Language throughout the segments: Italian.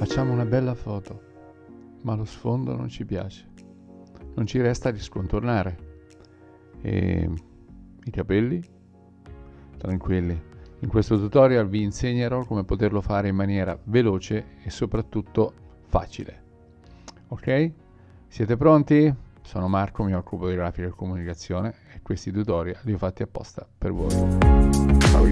Facciamo una bella foto, ma lo sfondo non ci piace. Non ci resta di scontornare. E i capelli? Tranquilli. In questo tutorial vi insegnerò come poterlo fare in maniera veloce e soprattutto facile. Ok? Siete pronti? Sono Marco, mi occupo di grafica e comunicazione e questi tutorial li ho fatti apposta per voi. Ciao,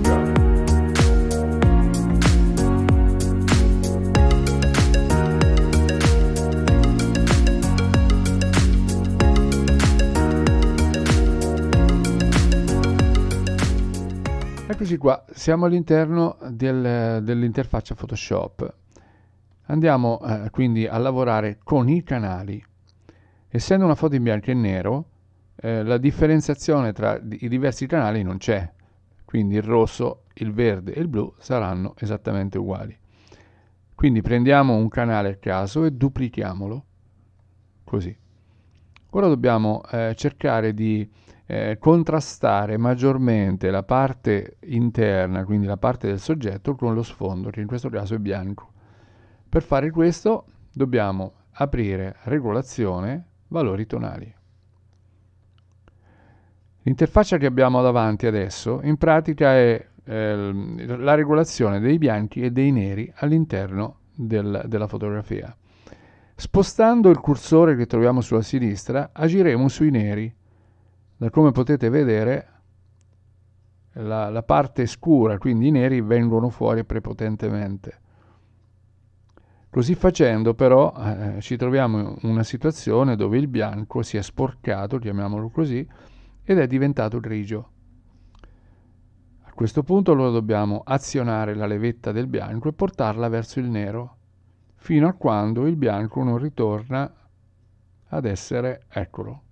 Eccoci qua, siamo all'interno del, dell'interfaccia Photoshop. Andiamo eh, quindi a lavorare con i canali. Essendo una foto in bianco e nero, eh, la differenziazione tra i diversi canali non c'è, quindi il rosso, il verde e il blu saranno esattamente uguali. Quindi prendiamo un canale a caso e duplichiamolo, così. Ora dobbiamo eh, cercare di eh, contrastare maggiormente la parte interna, quindi la parte del soggetto, con lo sfondo, che in questo caso è bianco. Per fare questo dobbiamo aprire regolazione valori tonali. L'interfaccia che abbiamo davanti adesso in pratica è eh, la regolazione dei bianchi e dei neri all'interno del, della fotografia. Spostando il cursore che troviamo sulla sinistra, agiremo sui neri. Da come potete vedere, la, la parte scura, quindi i neri, vengono fuori prepotentemente. Così facendo però eh, ci troviamo in una situazione dove il bianco si è sporcato, chiamiamolo così, ed è diventato grigio. A questo punto allora dobbiamo azionare la levetta del bianco e portarla verso il nero fino a quando il bianco non ritorna ad essere, eccolo,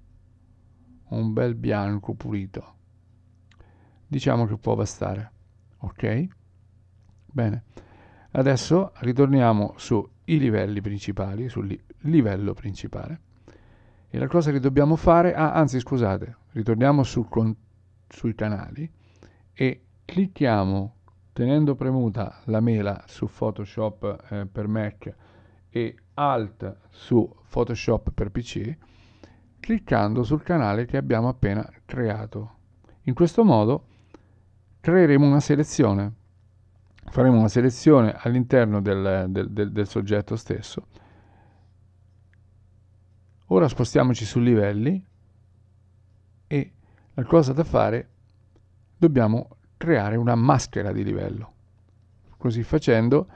un bel bianco pulito. Diciamo che può bastare, ok? Bene, adesso ritorniamo sui livelli principali, sul livello principale. E la cosa che dobbiamo fare, ah, anzi scusate, ritorniamo su con, sui canali e clicchiamo tenendo premuta la mela su Photoshop eh, per Mac e Alt su Photoshop per PC, cliccando sul canale che abbiamo appena creato. In questo modo creeremo una selezione, faremo una selezione all'interno del, del, del, del soggetto stesso. Ora spostiamoci su livelli e la cosa da fare dobbiamo creare una maschera di livello. Così facendo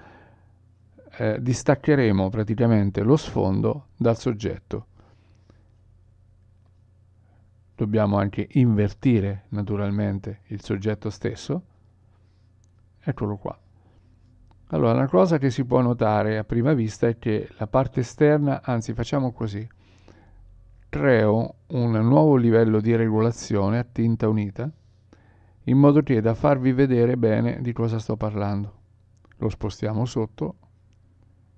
eh, distaccheremo praticamente lo sfondo dal soggetto. Dobbiamo anche invertire naturalmente il soggetto stesso. Eccolo qua. Allora, una cosa che si può notare a prima vista è che la parte esterna, anzi facciamo così, creo un nuovo livello di regolazione a tinta unita, in modo che da farvi vedere bene di cosa sto parlando. Lo spostiamo sotto,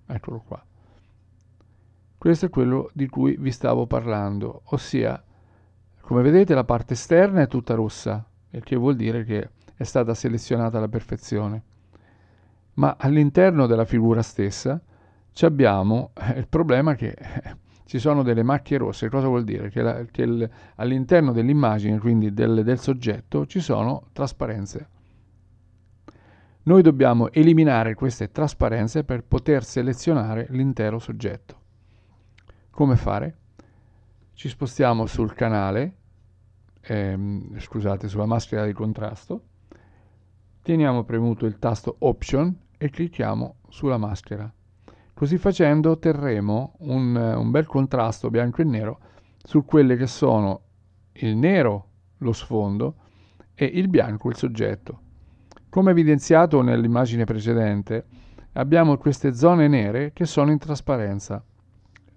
eccolo qua. Questo è quello di cui vi stavo parlando, ossia, come vedete la parte esterna è tutta rossa, il che vuol dire che è stata selezionata alla perfezione. Ma all'interno della figura stessa ci abbiamo eh, il problema che eh, ci sono delle macchie rosse. Cosa vuol dire? Che, la, che il, all'interno dell'immagine, quindi del, del soggetto, ci sono trasparenze. Noi dobbiamo eliminare queste trasparenze per poter selezionare l'intero soggetto. Come fare? Ci spostiamo sul canale, ehm, scusate, sulla maschera di contrasto, teniamo premuto il tasto Option e clicchiamo sulla maschera. Così facendo otterremo un, eh, un bel contrasto bianco e nero su quelle che sono il nero, lo sfondo, e il bianco, il soggetto. Come evidenziato nell'immagine precedente, abbiamo queste zone nere che sono in trasparenza.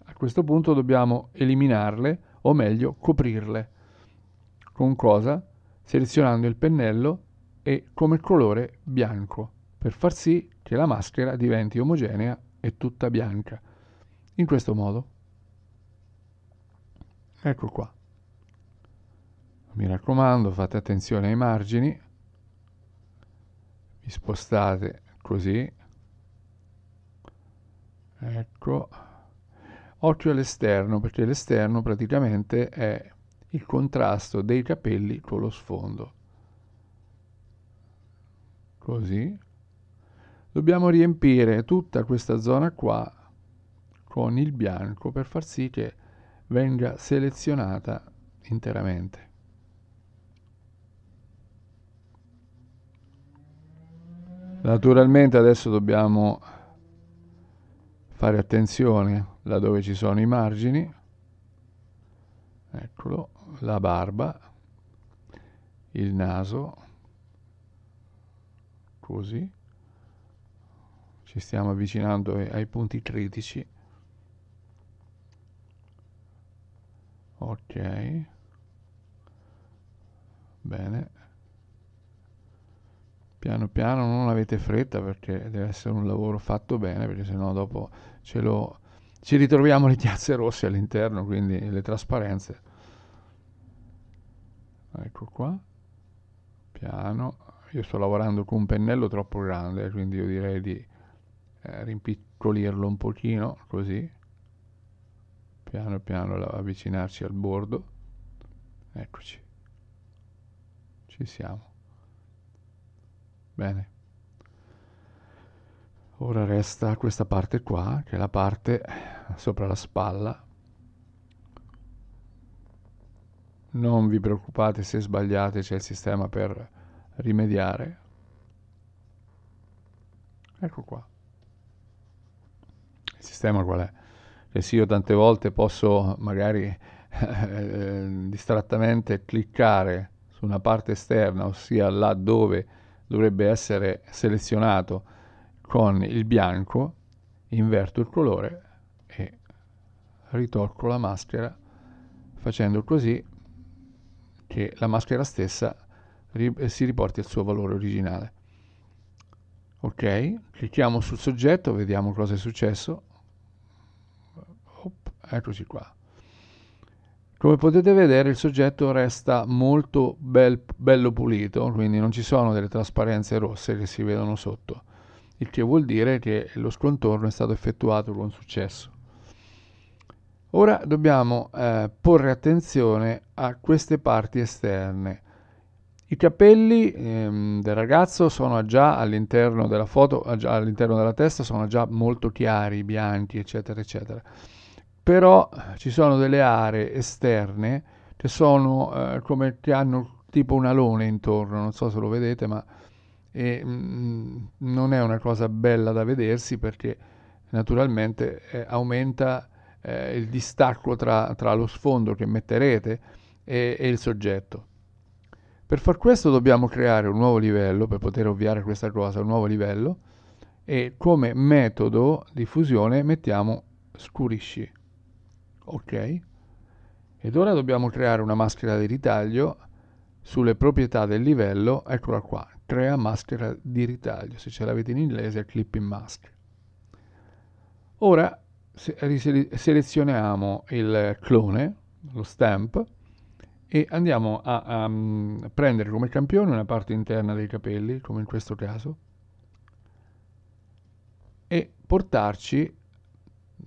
A questo punto dobbiamo eliminarle, o meglio coprirle. Con cosa? Selezionando il pennello e come colore bianco, per far sì che la maschera diventi omogenea e tutta bianca. In questo modo. Ecco qua. Mi raccomando, fate attenzione ai margini. Vi spostate così. Ecco. Occhio all'esterno, perché l'esterno praticamente è il contrasto dei capelli con lo sfondo. Così dobbiamo riempire tutta questa zona qua con il bianco per far sì che venga selezionata interamente. Naturalmente adesso dobbiamo fare attenzione laddove ci sono i margini, eccolo, la barba, il naso, così, ci stiamo avvicinando ai punti critici ok bene piano piano non avete fretta perché deve essere un lavoro fatto bene perché sennò dopo ce lo ci ritroviamo le chiazze rosse all'interno quindi le trasparenze ecco qua piano io sto lavorando con un pennello troppo grande quindi io direi di eh, rimpiccolirlo un pochino così piano piano avvicinarci al bordo eccoci ci siamo bene ora resta questa parte qua che è la parte sopra la spalla non vi preoccupate se sbagliate c'è il sistema per rimediare ecco qua sistema qual è. Cioè se io tante volte posso magari eh, distrattamente cliccare su una parte esterna, ossia là dove dovrebbe essere selezionato con il bianco, inverto il colore e ritocco la maschera facendo così che la maschera stessa si riporti al suo valore originale. Ok, clicchiamo sul soggetto, vediamo cosa è successo eccoci qua. Come potete vedere il soggetto resta molto bel, bello pulito, quindi non ci sono delle trasparenze rosse che si vedono sotto, il che vuol dire che lo scontorno è stato effettuato con successo. Ora dobbiamo eh, porre attenzione a queste parti esterne. I capelli ehm, del ragazzo sono già all'interno della foto, eh, all'interno della testa, sono già molto chiari, bianchi, eccetera, eccetera però eh, ci sono delle aree esterne che sono eh, come che hanno tipo un alone intorno, non so se lo vedete, ma e, mh, mm, mm, non è una cosa bella da vedersi perché naturalmente eh, aumenta eh, il distacco tra, tra, lo sfondo che metterete e, e il soggetto. Per far questo dobbiamo creare un nuovo livello, per poter ovviare questa cosa, un nuovo livello, e come metodo di fusione mettiamo scurisci. Ok. Ed ora dobbiamo creare una maschera di ritaglio sulle proprietà del livello, eccola qua, crea maschera di ritaglio, se ce l'avete in inglese è clipping mask. Ora selezioniamo il clone, lo stamp, e andiamo a, a, mm, prendere come campione una parte interna dei capelli, come in questo caso, e portarci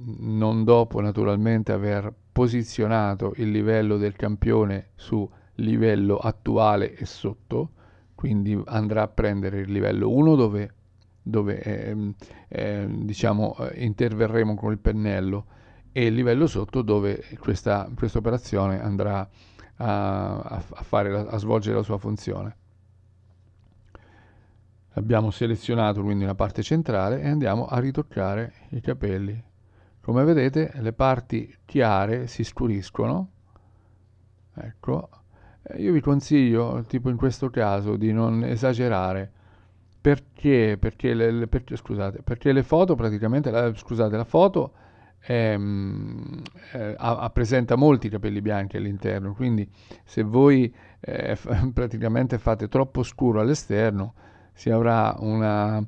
non dopo naturalmente aver posizionato il livello del campione su livello attuale e sotto, quindi andrà a prendere il livello 1 dove, dove ehm, ehm, diciamo, eh, eh, diciamo, interverremo con il pennello e il livello sotto dove questa, questa operazione andrà a, a, fare la, a svolgere la sua funzione. Abbiamo selezionato quindi la parte centrale e andiamo a ritoccare i capelli come vedete le parti chiare si scuriscono ecco eh, io vi consiglio tipo in questo caso di non esagerare perché perché le, le perché, scusate perché le foto praticamente la, scusate la foto è, ehm, è, eh, ha, presenta molti capelli bianchi all'interno quindi se voi eh, praticamente fate troppo scuro all'esterno si avrà una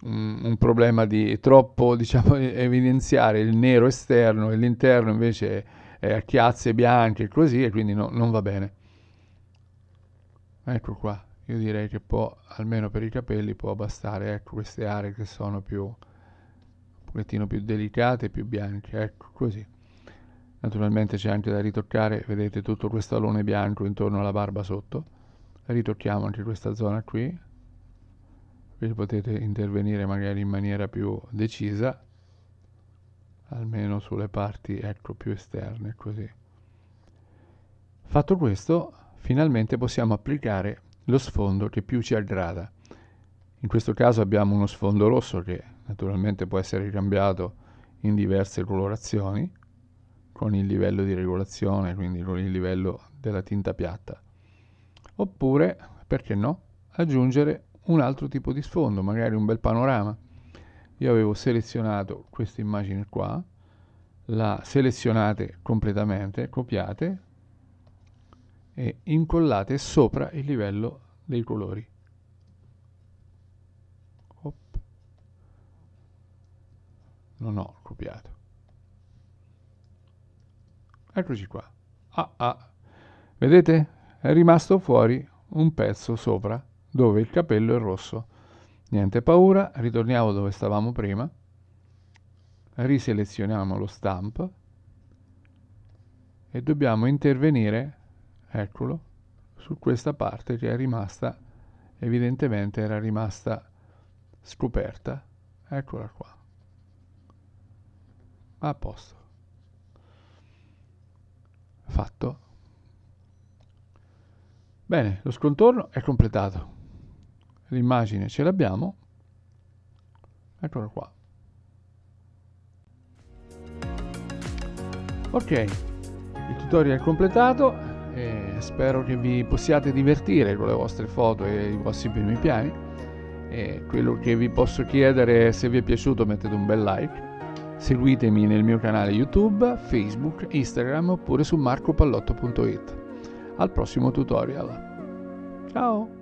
un, un problema di troppo diciamo, evidenziare il nero esterno e l'interno invece è a chiazze bianche e così e quindi no, non va bene. Ecco qua, io direi che può, almeno per i capelli, può bastare ecco, queste aree che sono più, un pochettino più delicate, più bianche, ecco così. Naturalmente c'è anche da ritoccare, vedete tutto questo alone bianco intorno alla barba sotto. Ritocchiamo anche questa zona qui, qui potete intervenire magari in maniera più decisa almeno sulle parti ecco più esterne così fatto questo finalmente possiamo applicare lo sfondo che più ci aggrada in questo caso abbiamo uno sfondo rosso che naturalmente può essere cambiato in diverse colorazioni con il livello di regolazione, quindi con il livello della tinta piatta. Oppure, perché no, aggiungere un altro tipo di sfondo, magari un bel panorama. Io avevo selezionato questa immagine qua, la selezionate completamente, copiate e incollate sopra il livello dei colori. Op. Non ho copiato. Eccoci qua. Ah, ah. Vedete? È rimasto fuori un pezzo sopra dove il capello è rosso. Niente paura, ritorniamo dove stavamo prima, riselezioniamo lo stamp e dobbiamo intervenire, eccolo, su questa parte che è rimasta, evidentemente era rimasta scoperta, eccola qua, a posto, fatto. Bene, lo scontorno è completato l'immagine ce l'abbiamo, Eccolo qua. Ok, il tutorial è completato e spero che vi possiate divertire con le vostre foto e i vostri primi piani. E quello che vi posso chiedere è se vi è piaciuto mettete un bel like, seguitemi nel mio canale YouTube, Facebook, Instagram oppure su marcopallotto.it. Al prossimo tutorial. Ciao!